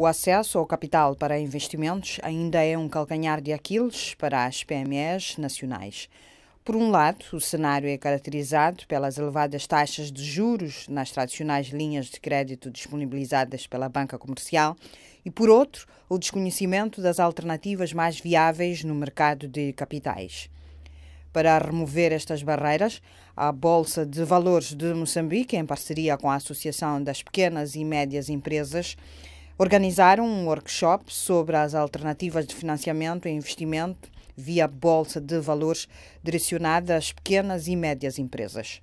O acesso ao capital para investimentos ainda é um calcanhar de Aquiles para as PMEs nacionais. Por um lado, o cenário é caracterizado pelas elevadas taxas de juros nas tradicionais linhas de crédito disponibilizadas pela banca comercial, e por outro, o desconhecimento das alternativas mais viáveis no mercado de capitais. Para remover estas barreiras, a Bolsa de Valores de Moçambique, em parceria com a Associação das Pequenas e Médias Empresas, organizaram um workshop sobre as alternativas de financiamento e investimento via Bolsa de Valores direcionada às pequenas e médias empresas.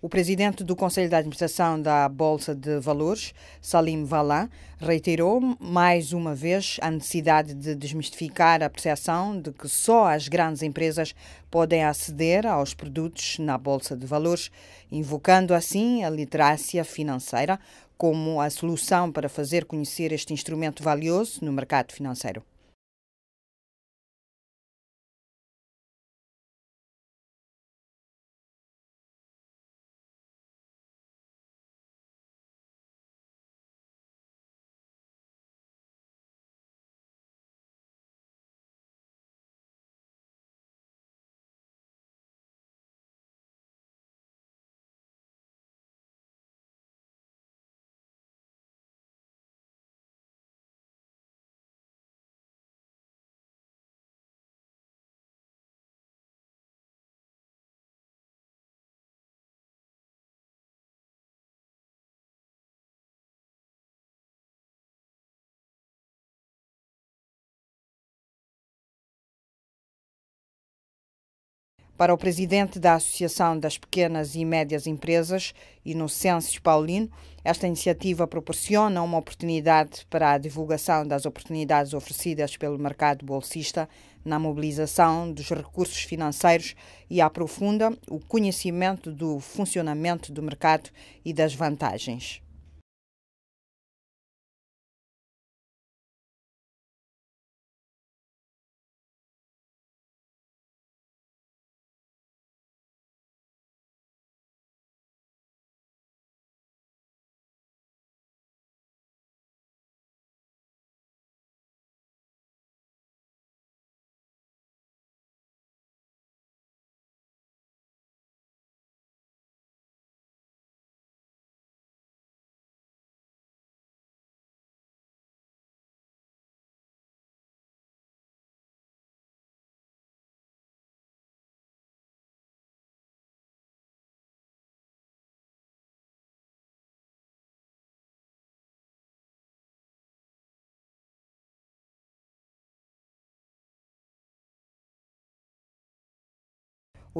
O presidente do Conselho de Administração da Bolsa de Valores, Salim Valan, reiterou mais uma vez a necessidade de desmistificar a percepção de que só as grandes empresas podem aceder aos produtos na Bolsa de Valores, invocando assim a literacia financeira como a solução para fazer conhecer este instrumento valioso no mercado financeiro. Para o presidente da Associação das Pequenas e Médias Empresas, Inocêncio Paulino, esta iniciativa proporciona uma oportunidade para a divulgação das oportunidades oferecidas pelo mercado bolsista na mobilização dos recursos financeiros e aprofunda o conhecimento do funcionamento do mercado e das vantagens.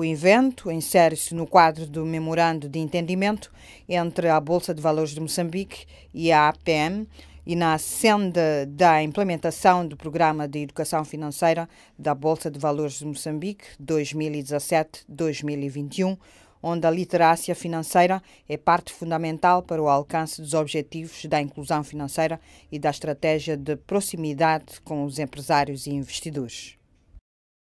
O evento insere-se no quadro do Memorando de Entendimento entre a Bolsa de Valores de Moçambique e a APM e na senda da implementação do Programa de Educação Financeira da Bolsa de Valores de Moçambique 2017-2021 onde a literácia financeira é parte fundamental para o alcance dos objetivos da inclusão financeira e da estratégia de proximidade com os empresários e investidores.